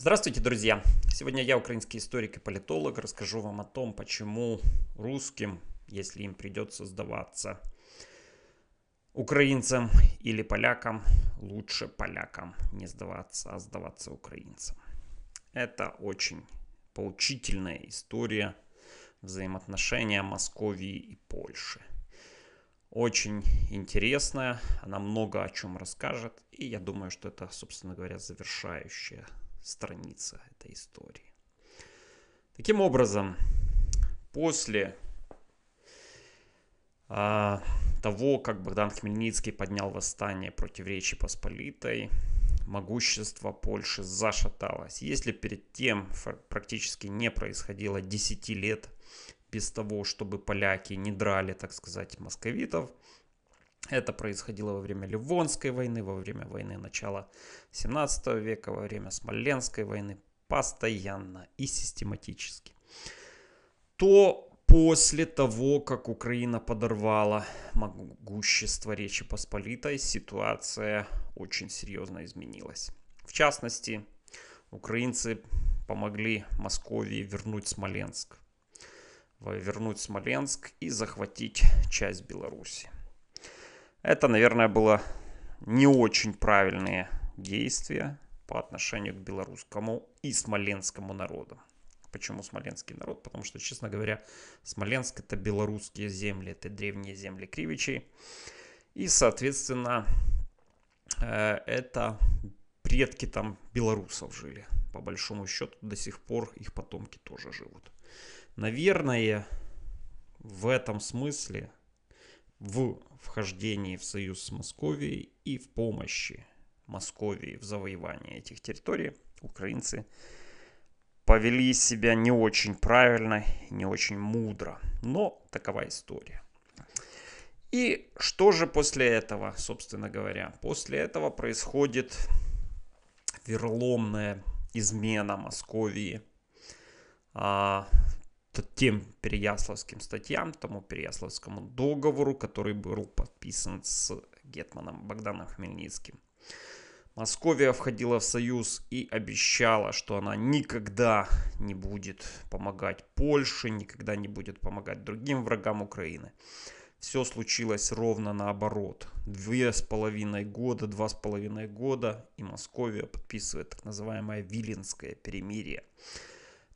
Здравствуйте, друзья! Сегодня я, украинский историк и политолог, расскажу вам о том, почему русским, если им придется сдаваться украинцам или полякам, лучше полякам не сдаваться, а сдаваться украинцам. Это очень поучительная история взаимоотношения Московии и Польши. Очень интересная, она много о чем расскажет, и я думаю, что это, собственно говоря, завершающая страница этой истории. Таким образом, после а, того, как Богдан Хмельницкий поднял восстание против Речи Посполитой, могущество Польши зашаталось. Если перед тем практически не происходило 10 лет без того, чтобы поляки не драли, так сказать, московитов – это происходило во время Ливонской войны, во время войны начала 17 века, во время Смоленской войны, постоянно и систематически. То после того, как Украина подорвала могущество Речи Посполитой, ситуация очень серьезно изменилась. В частности, украинцы помогли Московии вернуть Смоленск. Вернуть Смоленск и захватить часть Беларуси. Это, наверное, было не очень правильные действия по отношению к белорусскому и смоленскому народу. Почему смоленский народ? Потому что, честно говоря, Смоленск это белорусские земли, это древние земли Кривичей. И, соответственно, э, это предки там белорусов жили. По большому счету до сих пор их потомки тоже живут. Наверное, в этом смысле в вхождении в союз с Московией и в помощи Московии в завоевании этих территорий украинцы повели себя не очень правильно, не очень мудро. Но такова история. И что же после этого, собственно говоря? После этого происходит верломная измена Московии а, тем Переяславским статьям, тому Переяславскому договору, который был подписан с Гетманом Богданом Хмельницким. Московия входила в союз и обещала, что она никогда не будет помогать Польше, никогда не будет помогать другим врагам Украины. Все случилось ровно наоборот. Две с половиной года, два с половиной года, и Московия подписывает так называемое Виленское перемирие.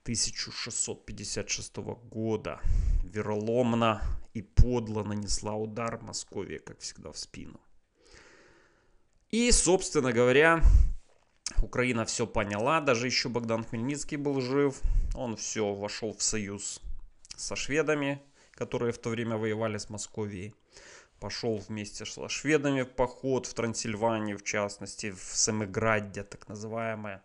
1656 года вероломно и подло нанесла удар Московии, как всегда, в спину. И, собственно говоря, Украина все поняла, даже еще Богдан Хмельницкий был жив, он все вошел в союз со шведами, которые в то время воевали с Московией. Пошел вместе со шведами в поход в Трансильванию, в частности, в Семиградде, так называемое,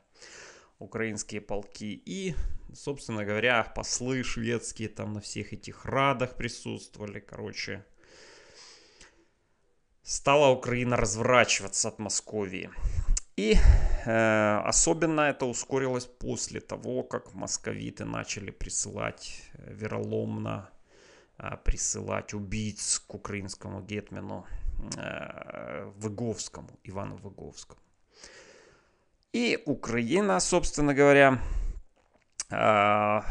украинские полки. И собственно говоря, послы шведские там на всех этих радах присутствовали, короче. Стала Украина разворачиваться от Московии. И э, особенно это ускорилось после того, как московиты начали присылать э, вероломно, э, присылать убийц к украинскому гетмену э, Выговскому, Ивану Выговскому. И Украина, собственно говоря, а,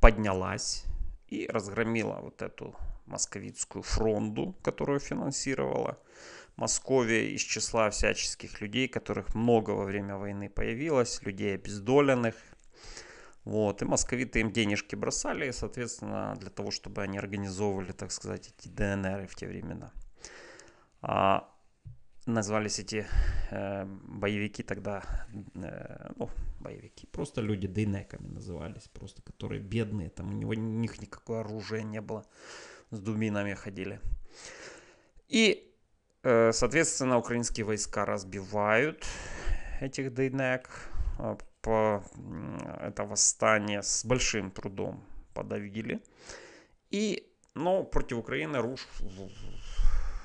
поднялась и разгромила вот эту московитскую фронду, которую финансировала Московия из числа всяческих людей, которых много во время войны появилось, людей обездоленных. Вот, и московиты им денежки бросали, соответственно, для того, чтобы они организовывали, так сказать, эти ДНР в те времена. А, назвались эти э, боевики тогда, э, ну, боевики, просто люди дейнеками назывались, просто которые бедные, там у, него, у них никакого оружия не было, с дубинами ходили. И, э, соответственно, украинские войска разбивают этих дейнек, э, по, это восстание с большим трудом подавили. И, но ну, против Украины руш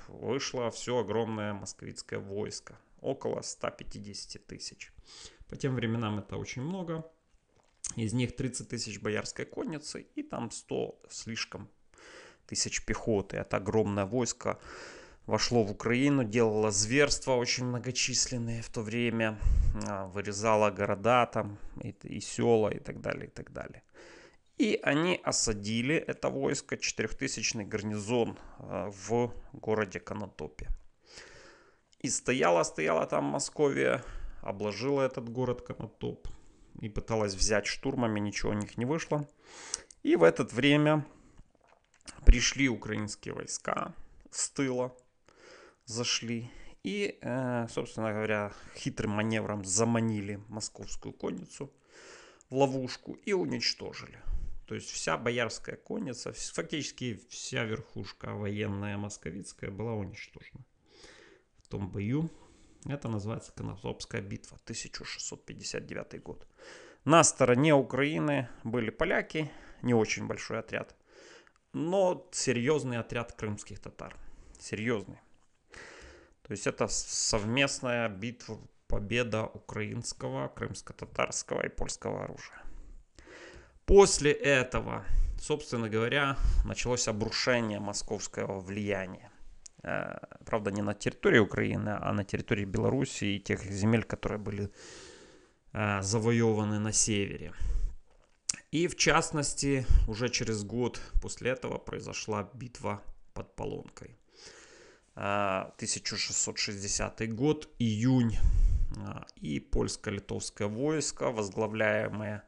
вышло все огромное московитское войско, около 150 тысяч. По тем временам это очень много. Из них 30 тысяч боярской конницы и там 100 слишком тысяч пехоты. Это огромное войско вошло в Украину, делало зверства очень многочисленные в то время, а, вырезало города там и, и села и так далее, и так далее. И они осадили это войско, 4000 гарнизон э, в городе Конотопе. И стояла-стояла там Московия, обложила этот город Конотоп и пыталась взять штурмами, ничего у них не вышло. И в это время пришли украинские войска с тыла, зашли и, э, собственно говоря, хитрым маневром заманили московскую конницу в ловушку и уничтожили. То есть вся боярская конница, фактически вся верхушка военная московицкая была уничтожена в том бою. Это называется Конотопская битва, 1659 год. На стороне Украины были поляки, не очень большой отряд, но серьезный отряд крымских татар. Серьезный. То есть это совместная битва, победа украинского, крымско-татарского и польского оружия. После этого, собственно говоря, началось обрушение московского влияния. Э, правда, не на территории Украины, а на территории Белоруссии и тех земель, которые были э, завоеваны на севере. И в частности, уже через год после этого произошла битва под Полонкой. 1660 э, год, июнь. И польско-литовское войско, возглавляемое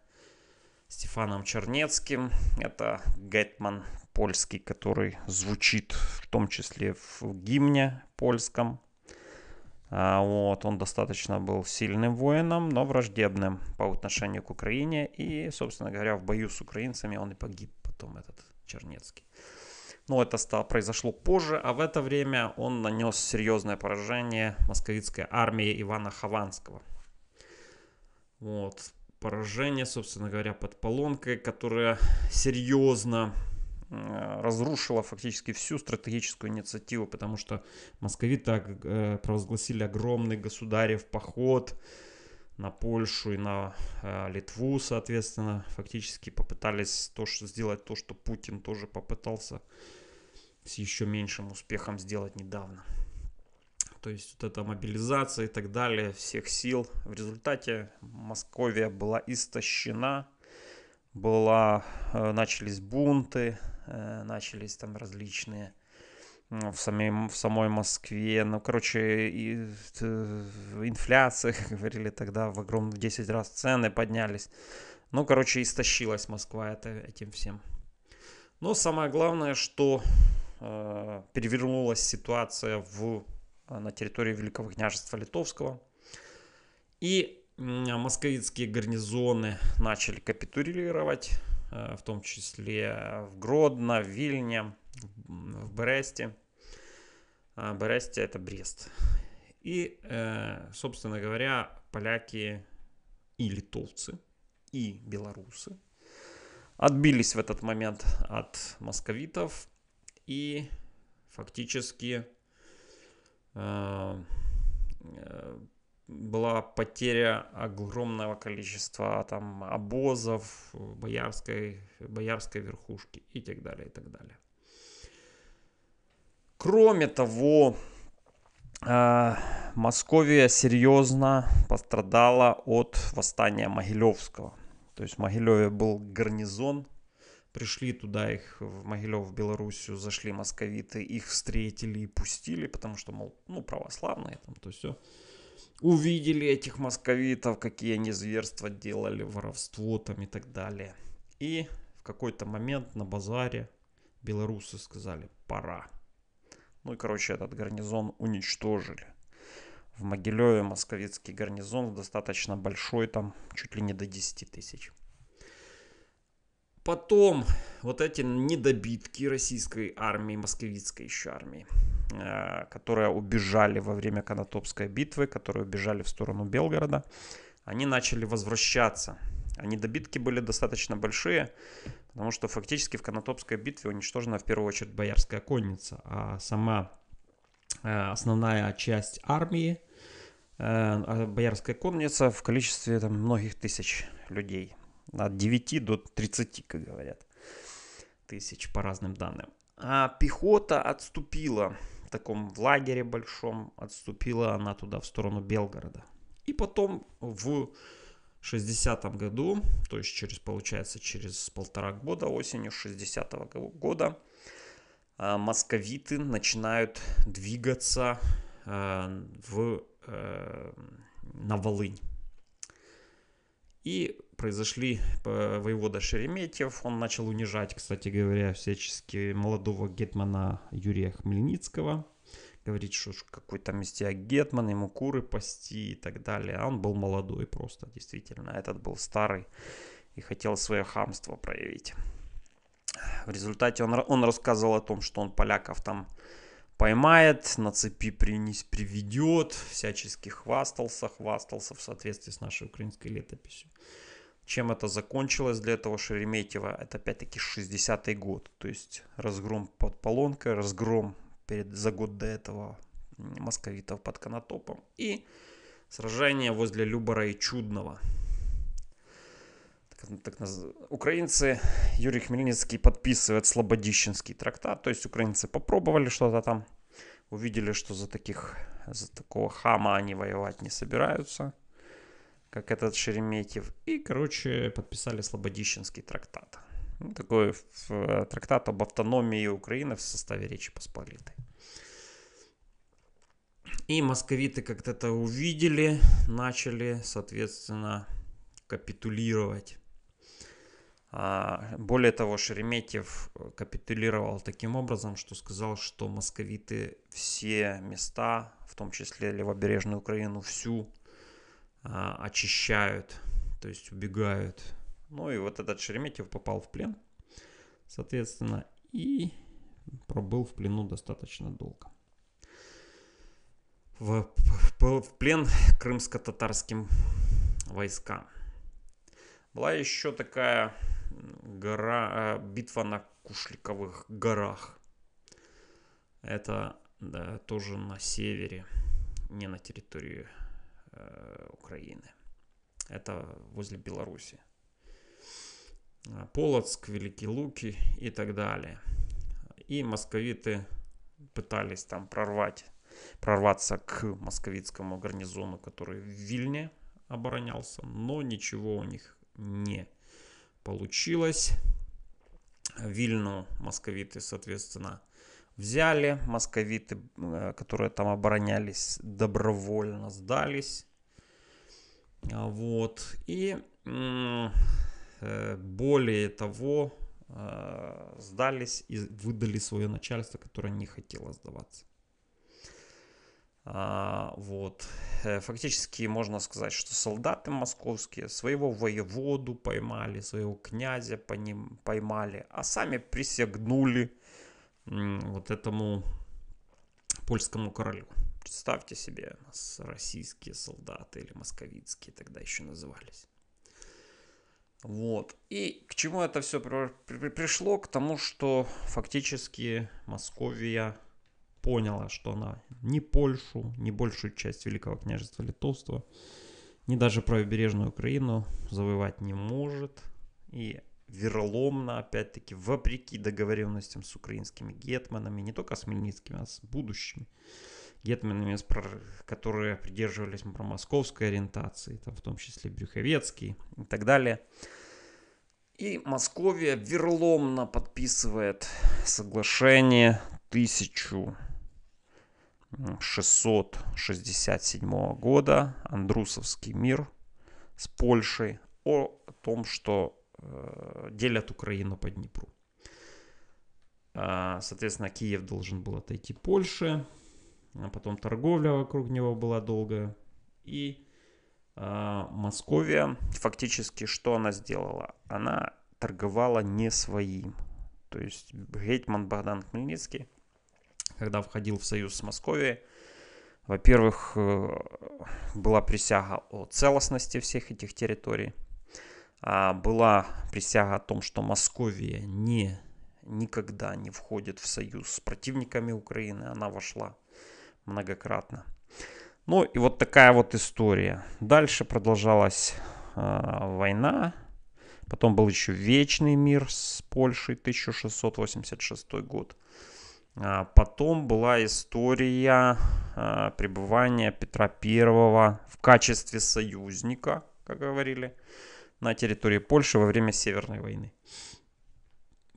Стефаном Чернецким. Это Гетман польский, который звучит в том числе в гимне польском. А, вот, он достаточно был сильным воином, но враждебным по отношению к Украине. И, собственно говоря, в бою с украинцами он и погиб потом, этот Чернецкий. Но это стало, произошло позже, а в это время он нанес серьезное поражение московитской армии Ивана Хованского. Вот поражение, собственно говоря, под Полонкой, которая серьезно э, разрушила фактически всю стратегическую инициативу, потому что московиты э, провозгласили огромный государев поход на Польшу и на э, Литву, соответственно, фактически попытались то, что сделать то, что Путин тоже попытался с еще меньшим успехом сделать недавно то есть вот эта мобилизация и так далее, всех сил. В результате Московия была истощена, была, э, начались бунты, э, начались там различные в, самой, в самой Москве. Ну, короче, и, э, инфляция, как говорили тогда, в огромных 10 раз цены поднялись. Ну, короче, истощилась Москва это, этим всем. Но самое главное, что э, перевернулась ситуация в а, на территории Великого княжества Литовского. И московитские гарнизоны начали капитулировать, э, в том числе в Гродно, в Вильне, в Бресте. А, Бресте это Брест. И, э, собственно говоря, поляки и литовцы, и белорусы отбились в этот момент от московитов и фактически Э, э, была потеря огромного количества там обозов, боярской, боярской верхушки и так далее, и так далее. Кроме того, э, Московия серьезно пострадала от восстания Могилевского. То есть в Могилеве был гарнизон, пришли туда их в Могилев, в Белоруссию, зашли московиты, их встретили и пустили, потому что, мол, ну, православные там, то все. Увидели этих московитов, какие они зверства делали, воровство там и так далее. И в какой-то момент на базаре белорусы сказали «пора». Ну и, короче, этот гарнизон уничтожили. В Могилеве московицкий гарнизон достаточно большой, там чуть ли не до 10 тысяч. Потом вот эти недобитки российской армии, московицкой еще армии, э, которые убежали во время Конотопской битвы, которые убежали в сторону Белгорода, они начали возвращаться. А недобитки были достаточно большие, потому что фактически в Конотопской битве уничтожена в первую очередь боярская конница, а сама э, основная часть армии, э, боярская конница в количестве там, многих тысяч людей – от 9 до 30, как говорят, тысяч по разным данным. А пехота отступила в таком в лагере большом, отступила она туда в сторону Белгорода. И потом в 60 году, то есть через, получается, через полтора года, осенью 60 -го года, а, московиты начинают двигаться э, в, э, на Волынь. И произошли воевода Шереметьев, он начал унижать, кстати говоря, всячески молодого гетмана Юрия Хмельницкого, говорит, что какой там из тебя гетман, ему куры пасти и так далее, а он был молодой просто, действительно, а этот был старый и хотел свое хамство проявить. В результате он, он рассказывал о том, что он поляков там поймает, на цепи принес, приведет, всячески хвастался, хвастался в соответствии с нашей украинской летописью. Чем это закончилось для этого Шереметьева? Это опять-таки 60-й год. То есть разгром под Полонкой, разгром перед, за год до этого московитов под Конотопом и сражение возле Любора и Чудного. Так, так наз... Украинцы, Юрий Хмельницкий подписывает Слободищенский трактат, то есть украинцы попробовали что-то там, увидели, что за таких, за такого хама они воевать не собираются, как этот Шереметьев. И, короче, подписали Слободищенский трактат. Ну, такой э, трактат об автономии Украины в составе Речи Посполитой. И московиты как-то это увидели, начали, соответственно, капитулировать. А, более того, Шереметьев э, капитулировал таким образом, что сказал, что московиты все места, в том числе левобережную Украину, всю а, очищают, то есть убегают. Ну и вот этот Шереметьев попал в плен, соответственно, и пробыл в плену достаточно долго. В, в, плен крымско-татарским войскам. Была еще такая гора, э, битва на Кушликовых горах. Это да, тоже на севере, не на территории Э, Украины. Это возле Беларуси. А, Полоцк, Великие Луки и так далее. И московиты пытались там прорвать, прорваться к московитскому гарнизону, который в Вильне оборонялся, но ничего у них не получилось. Вильну московиты, соответственно, взяли, московиты, э, которые там оборонялись, добровольно сдались. А, вот. И э, более того, э, сдались и выдали свое начальство, которое не хотело сдаваться. А, вот. Фактически можно сказать, что солдаты московские своего воеводу поймали, своего князя по ним поймали, а сами присягнули – вот этому польскому королю. Представьте себе, нас российские солдаты или московицкие тогда еще назывались. Вот. И к чему это все пришло? К тому, что фактически Московия поняла, что она ни Польшу, ни большую часть Великого княжества Литовства, ни даже правобережную Украину завоевать не может. И вероломно, опять-таки, вопреки договоренностям с украинскими гетманами, не только с Мельницкими, а с будущими гетманами, которые придерживались московской ориентации, там в том числе Брюховецкий и так далее. И Московия верломно подписывает соглашение 1667 года, Андрусовский мир с Польшей, о том, что Э, делят Украину по Днепру. А, соответственно, Киев должен был отойти Польше, а потом торговля вокруг него была долгая. И э, Московия фактически что она сделала? Она торговала не своим. То есть гетьман Богдан Хмельницкий, когда входил в союз с Московией, во-первых, э, была присяга о целостности всех этих территорий. А, была присяга о том, что Московия не, никогда не входит в союз с противниками Украины. Она вошла многократно. Ну и вот такая вот история. Дальше продолжалась э, война. Потом был еще Вечный мир с Польшей, 1686 год. А потом была история э, пребывания Петра I в качестве союзника, как говорили на территории Польши во время Северной войны.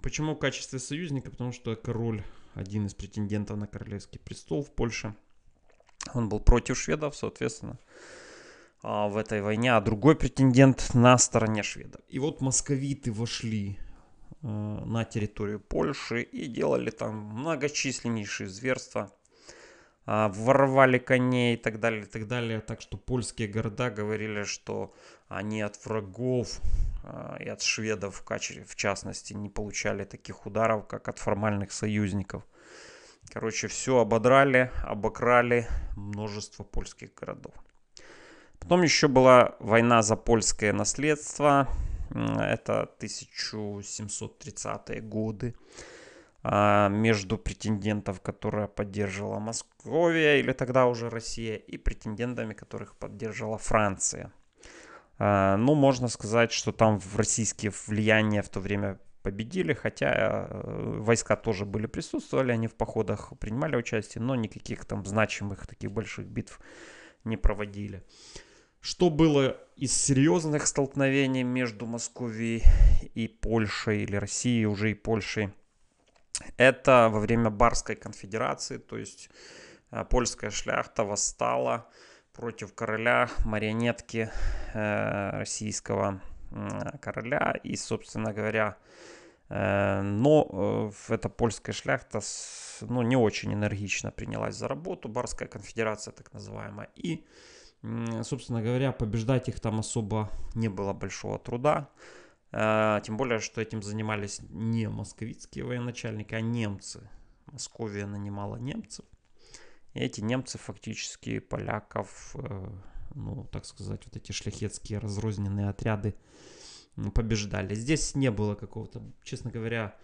Почему в качестве союзника? Потому что король, один из претендентов на королевский престол в Польше, он был против шведов, соответственно, а, в этой войне, а другой претендент на стороне шведов. И вот московиты вошли э, на территорию Польши и делали там многочисленнейшие зверства – а, ворвали коней и так далее, и так далее. Так что польские города говорили, что они от врагов а, и от шведов в частности не получали таких ударов, как от формальных союзников. Короче, все ободрали, обокрали множество польских городов. Потом еще была война за польское наследство. Это 1730-е годы. А, между претендентов, которые поддерживала Московия или тогда уже Россия, и претендентами, которых поддерживала Франция. А, ну, можно сказать, что там в российские влияния в то время победили, хотя э, войска тоже были присутствовали, они в походах принимали участие, но никаких там значимых таких больших битв не проводили. Что было из серьезных столкновений между Московией и Польшей или Россией уже и Польшей – это во время Барской конфедерации, то есть э, польская шляхта восстала против короля, марионетки э, российского короля. И, собственно говоря, э, но эта польская шляхта ну, не очень энергично принялась за работу, Барская конфедерация так называемая. И, собственно говоря, побеждать их там особо не было большого труда. А, тем более, что этим занимались не московицкие военачальники, а немцы. Московия нанимала немцев. И эти немцы фактически поляков, э, ну, так сказать, вот эти шляхетские разрозненные отряды побеждали. Здесь не было какого-то, честно говоря,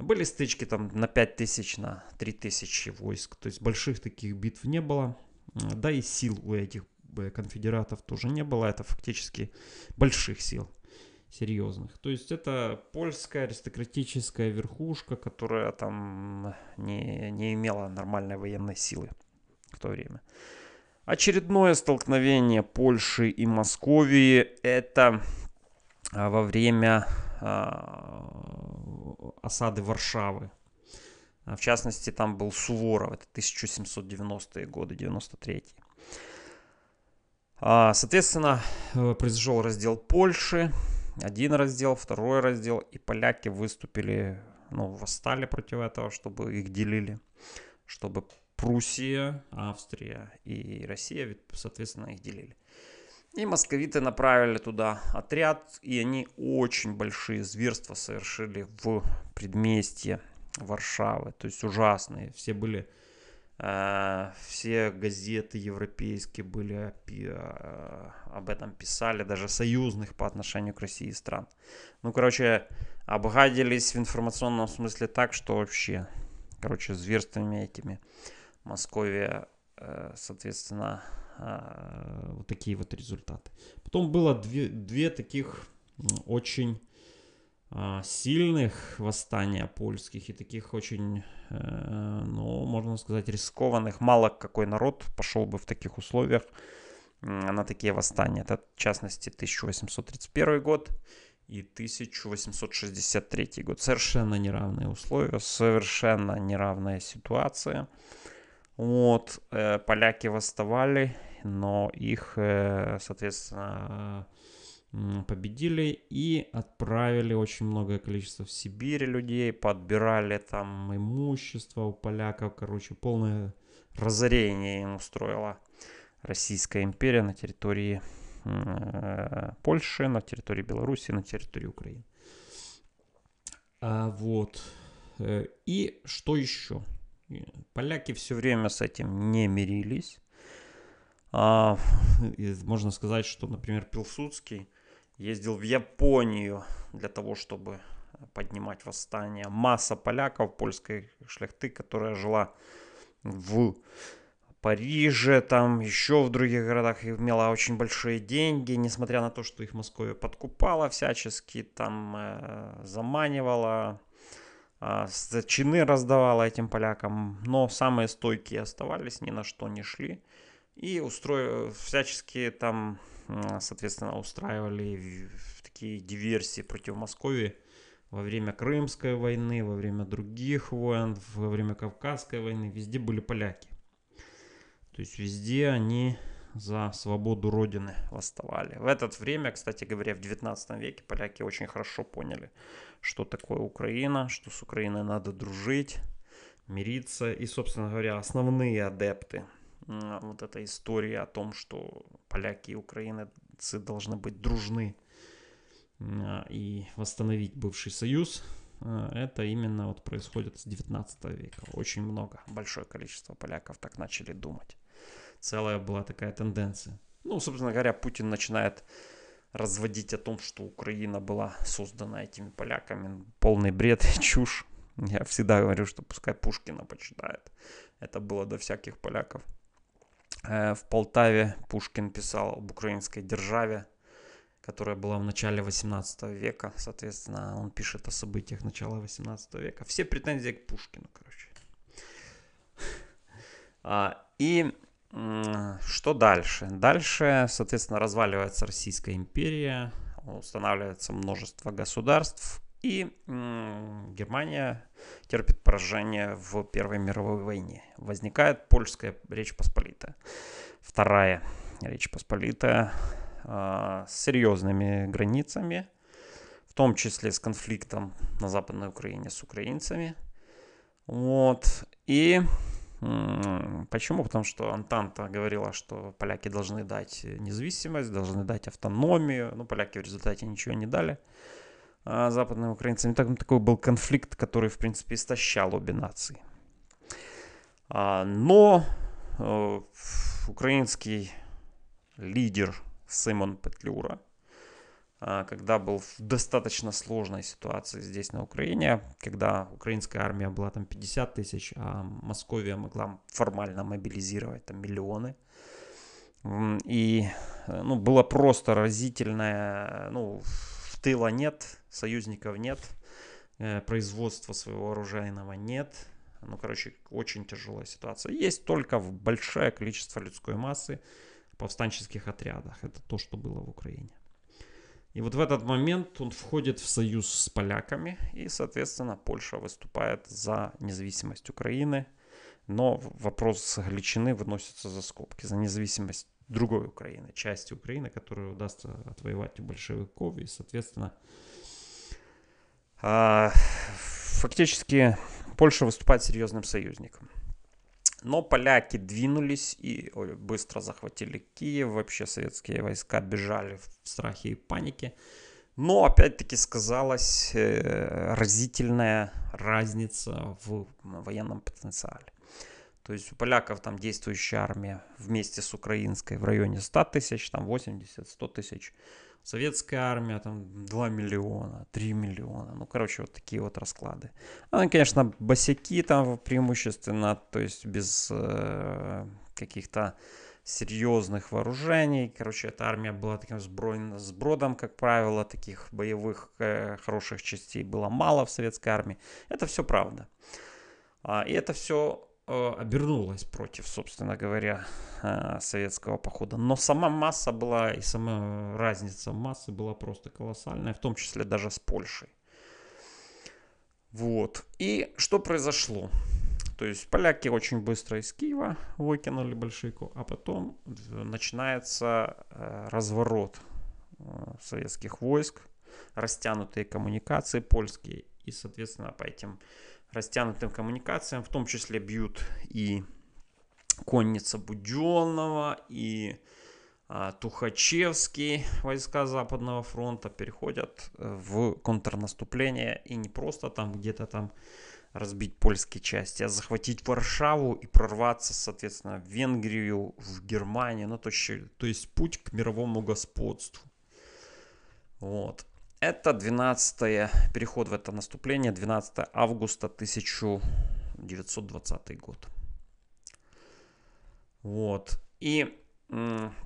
были стычки там на 5 тысяч, на 3 тысячи войск. То есть больших таких битв не было. Да и сил у этих э, конфедератов тоже не было. Это фактически больших сил серьезных. То есть это польская аристократическая верхушка, которая там не, не имела нормальной военной силы в то время. Очередное столкновение Польши и Московии это а, во время а, осады Варшавы. А, в частности, там был Суворов, это 1790-е годы, 93-й. Соответственно, э, произошел раздел Польши, один раздел, второй раздел, и поляки выступили, ну, восстали против этого, чтобы их делили, чтобы Пруссия, Австрия и Россия, соответственно, их делили. И московиты направили туда отряд, и они очень большие зверства совершили в предместье Варшавы, то есть ужасные. Все были а, все газеты европейские были а, об этом писали, даже союзных по отношению к России стран. Ну, короче, обгадились в информационном смысле так, что вообще, короче, зверствами этими Московия, э, соответственно, а, вот такие вот результаты. Потом было две, две таких очень а, сильных восстания польских и таких очень, э, ну, можно сказать, рискованных. Мало какой народ пошел бы в таких условиях на такие восстания. Это, в частности, 1831 год и 1863 год. Совершенно неравные условия, совершенно неравная ситуация. Вот, э, поляки восставали, но их, э, соответственно, победили и отправили очень многое количество в Сибирь людей, подбирали там имущество у поляков, короче, полное разорение им устроила Российская империя на территории э, Польши, на территории Беларуси, на территории Украины. А вот. Э, и что еще? Поляки все время с этим не мирились. А, можно сказать, что, например, Пилсудский ездил в Японию для того, чтобы э, поднимать восстание. Масса поляков, польской шляхты, которая жила в Париже, там еще в других городах имела очень большие деньги, несмотря на то, что их Москва подкупала всячески, там э, заманивала, э, чины раздавала этим полякам, но самые стойкие оставались, ни на что не шли и устрою всячески там, соответственно, устраивали такие диверсии против Москвы во время Крымской войны, во время других войн, во время Кавказской войны, везде были поляки. То есть везде они за свободу Родины восставали. В это время, кстати говоря, в 19 веке поляки очень хорошо поняли, что такое Украина, что с Украиной надо дружить, мириться. И, собственно говоря, основные адепты – вот эта история о том, что поляки и украинцы должны быть дружны а, и восстановить бывший союз, а, это именно вот происходит с 19 века. Очень много, большое количество поляков так начали думать. Целая была такая тенденция. Ну, собственно говоря, Путин начинает разводить о том, что Украина была создана этими поляками. Полный бред и чушь. Я всегда говорю, что пускай Пушкина почитает. Это было до всяких поляков. Э, в Полтаве Пушкин писал об украинской державе, которая была в начале 18 века. Соответственно, он пишет о событиях начала 18 века. Все претензии к Пушкину, короче. А, и что дальше? Дальше, соответственно, разваливается Российская империя, устанавливается множество государств, и Германия терпит поражение в Первой мировой войне. Возникает Польская Речь Посполитая. Вторая Речь Посполитая а, с серьезными границами, в том числе с конфликтом на Западной Украине с украинцами. Вот. И почему? Потому что Антанта говорила, что поляки должны дать независимость, должны дать автономию. Ну, поляки в результате ничего не дали а, западными украинцами. Так, такой был конфликт, который, в принципе, истощал обе нации. А, но э, украинский лидер Симон Петлюра, а, когда был в достаточно сложной ситуации здесь, на Украине, когда украинская армия была там 50 тысяч, а Московия могла формально мобилизировать там миллионы, и э, ну, было просто разительное, ну, тыла нет, союзников нет, э, производства своего оружейного нет. Ну, короче, очень тяжелая ситуация. Есть только большое количество людской массы в повстанческих отрядах. Это то, что было в Украине. И вот в этот момент он входит в союз с поляками, и, соответственно, Польша выступает за независимость Украины, но вопрос Галичины выносится за скобки, за независимость другой Украины, части Украины, которую удастся отвоевать у большевиков. И, соответственно, а, фактически Польша выступает серьезным союзником. Но поляки двинулись и быстро захватили Киев. Вообще советские войска бежали в страхе и панике. Но опять-таки сказалась э, разительная разница в военном потенциале. То есть у поляков там действующая армия вместе с украинской в районе 100 тысяч, там 80-100 тысяч. Советская армия там 2 миллиона, 3 миллиона. Ну, короче, вот такие вот расклады. она ну, конечно, босяки там преимущественно, то есть без э, каких-то серьезных вооружений. Короче, эта армия была таким сбродом, как правило, таких боевых э, хороших частей было мало в советской армии. Это все правда. А, и это все Э, обернулась против, собственно говоря, э, советского похода. Но сама масса была, и сама разница массы была просто колоссальная, в том числе даже с Польшей. Вот. И что произошло? То есть поляки очень быстро из Киева выкинули большевиков, а потом начинается э, разворот советских войск, растянутые коммуникации польские, и, соответственно, по этим растянутым коммуникациям, в том числе бьют и конница Буденного, и а, Тухачевский, войска Западного фронта переходят э, в контрнаступление и не просто там где-то там разбить польские части, а захватить Варшаву и прорваться, соответственно, в Венгрию, в Германию, ну, то, есть, то есть путь к мировому господству. Вот. Это 12 переход в это наступление, 12 августа 1920 год. Вот. И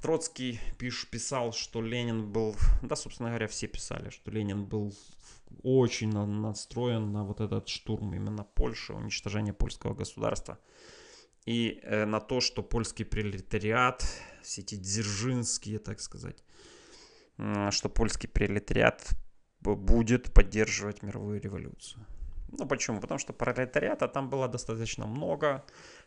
Троцкий пиш, писал, что Ленин был, да, собственно говоря, все писали, что Ленин был очень настроен на вот этот штурм именно Польши, уничтожение польского государства. И э, на то, что польский пролетариат, все эти дзержинские, так сказать, что польский пролетариат Типа, будет поддерживать мировую революцию. Ну почему? Потому что пролетариата там было достаточно много.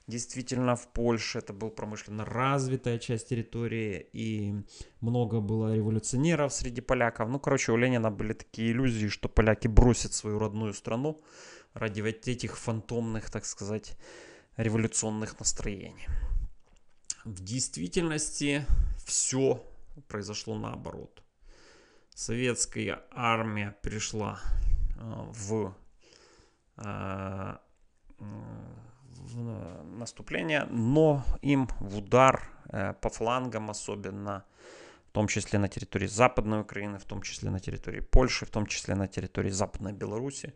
Действительно, в Польше это была промышленно развитая часть территории, и много было революционеров среди поляков. Ну, короче, у Ленина были такие иллюзии, что поляки бросят свою родную страну ради вот этих фантомных, так сказать, революционных настроений. В действительности все произошло наоборот – советская армия пришла а, в, а, в э, наступление, но им в удар э, по флангам особенно, в том числе на территории Западной Украины, в том числе на территории Польши, в том числе на территории Западной Беларуси,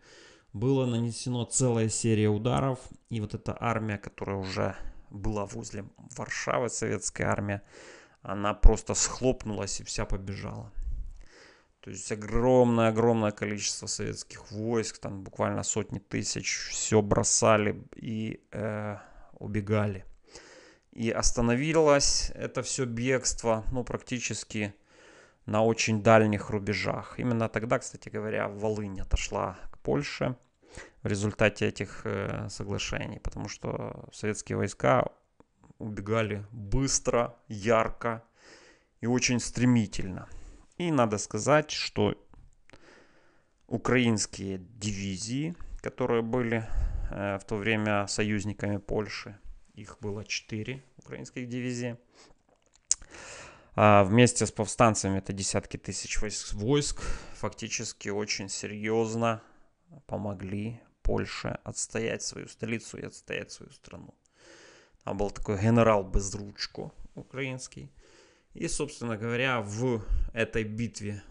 было нанесено целая серия ударов, и вот эта армия, которая уже была возле Варшавы, советская армия, она просто схлопнулась и вся побежала. То есть огромное-огромное количество советских войск, там буквально сотни тысяч, все бросали и э, убегали. И остановилось это все бегство, ну, практически на очень дальних рубежах. Именно тогда, кстати говоря, Волынь отошла к Польше в результате этих э, соглашений, потому что советские войска убегали быстро, ярко и очень стремительно. И надо сказать, что украинские дивизии, которые были э, в то время союзниками Польши, их было 4 украинских дивизий, а вместе с повстанцами это десятки тысяч войск, фактически очень серьезно помогли Польше отстоять свою столицу и отстоять свою страну. Там был такой генерал Безручко, украинский, и, собственно говоря, в этой битве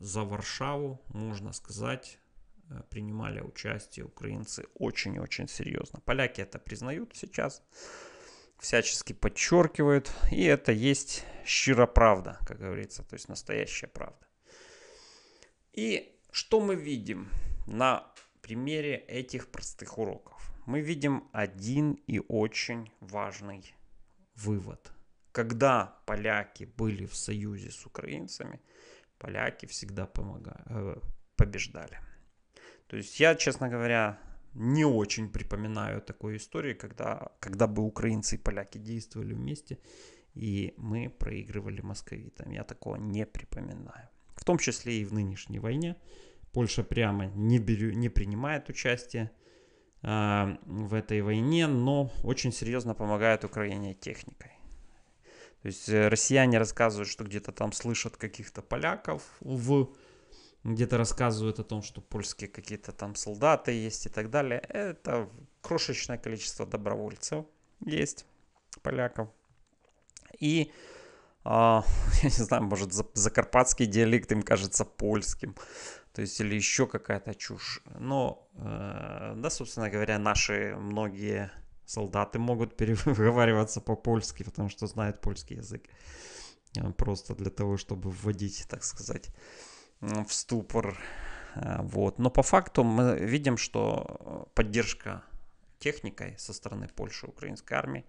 за Варшаву, можно сказать, э, принимали участие украинцы очень и очень серьезно. Поляки это признают сейчас, всячески подчеркивают, и это есть щира правда, как говорится, то есть настоящая правда. И что мы видим на примере этих простых уроков? Мы видим один и очень важный вывод – когда поляки были в союзе с украинцами, поляки всегда помогали, э, побеждали. То есть я, честно говоря, не очень припоминаю такой истории, когда, когда бы украинцы и поляки действовали вместе, и мы проигрывали московитам. Я такого не припоминаю. В том числе и в нынешней войне. Польша прямо не, берю, не принимает участие э, в этой войне, но очень серьезно помогает Украине техникой. То есть э, россияне рассказывают, что где-то там слышат каких-то поляков в где-то рассказывают о том, что польские какие-то там солдаты есть и так далее. Это крошечное количество добровольцев есть, поляков. И, э, я не знаю, может, закарпатский диалект им кажется польским. То есть, или еще какая-то чушь. Но, э, да, собственно говоря, наши многие Солдаты могут переговариваться по-польски, потому что знают польский язык. Э, просто для того, чтобы вводить, так сказать, в ступор. Э, вот. Но по факту мы видим, что э, поддержка техникой со стороны Польши украинской армии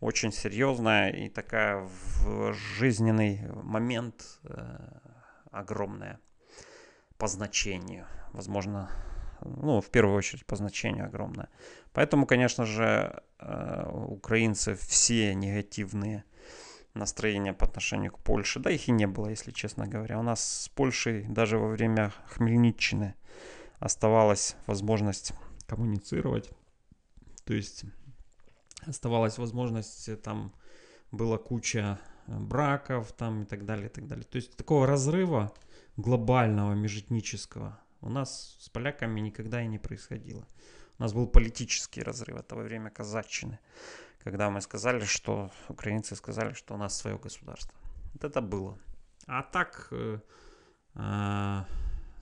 очень серьезная и такая в жизненный момент огромная по значению. Возможно, ну, в первую очередь по значению огромное. Поэтому, конечно же, э, украинцы все негативные настроения по отношению к Польше, да их и не было, если честно говоря. У нас с Польшей даже во время Хмельниччины оставалась возможность коммуницировать, то есть оставалась возможность, э, там была куча э, браков там и так далее, и так далее. То есть такого разрыва глобального, межэтнического, у нас с поляками никогда и не происходило. У нас был политический разрыв, это во время казачины, когда мы сказали, что украинцы сказали, что у нас свое государство. Вот это было. А так, э, э,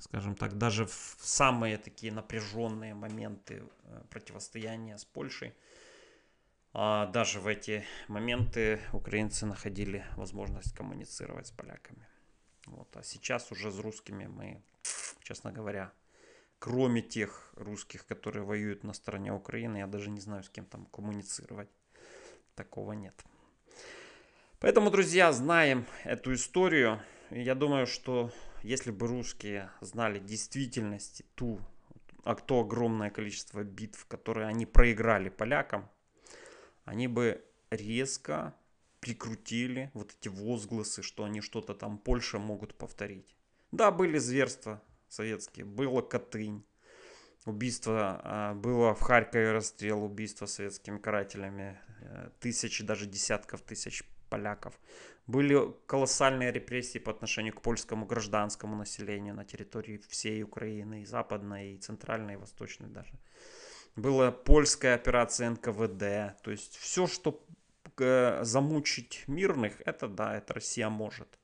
скажем так, даже в самые такие напряженные моменты э, противостояния с Польшей, э, даже в эти моменты украинцы находили возможность коммуницировать с поляками. Вот. А сейчас уже с русскими мы, честно говоря, кроме тех русских, которые воюют на стороне Украины, я даже не знаю, с кем там коммуницировать. Такого нет. Поэтому, друзья, знаем эту историю. Я думаю, что если бы русские знали действительности ту, а то огромное количество битв, которые они проиграли полякам, они бы резко прикрутили вот эти возгласы, что они что-то там Польша могут повторить. Да, были зверства советские, было Катынь, убийство а, было в Харькове расстрел, убийство советскими карателями, э, тысячи, даже десятков тысяч поляков. Были колоссальные репрессии по отношению к польскому гражданскому населению на территории всей Украины, и западной, и центральной, и восточной даже. Была польская операция НКВД. То есть все, что замучить мирных, это да, это Россия может.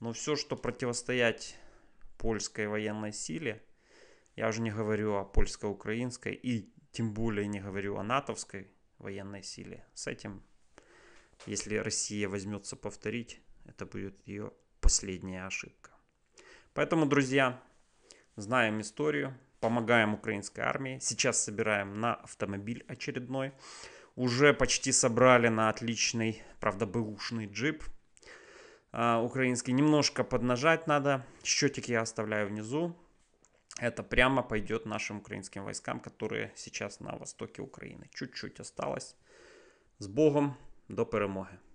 Но все, что противостоять польской военной силе, я уже не говорю о польско-украинской и тем более не говорю о натовской военной силе. С этим, если Россия возьмется повторить, это будет ее последняя ошибка. Поэтому, друзья, знаем историю, помогаем украинской армии. Сейчас собираем на автомобиль очередной уже почти собрали на отличный, правда, бэушный джип э, украинский. Немножко поднажать надо. Счетик я оставляю внизу. Это прямо пойдет нашим украинским войскам, которые сейчас на востоке Украины. Чуть-чуть осталось. С Богом, до перемоги!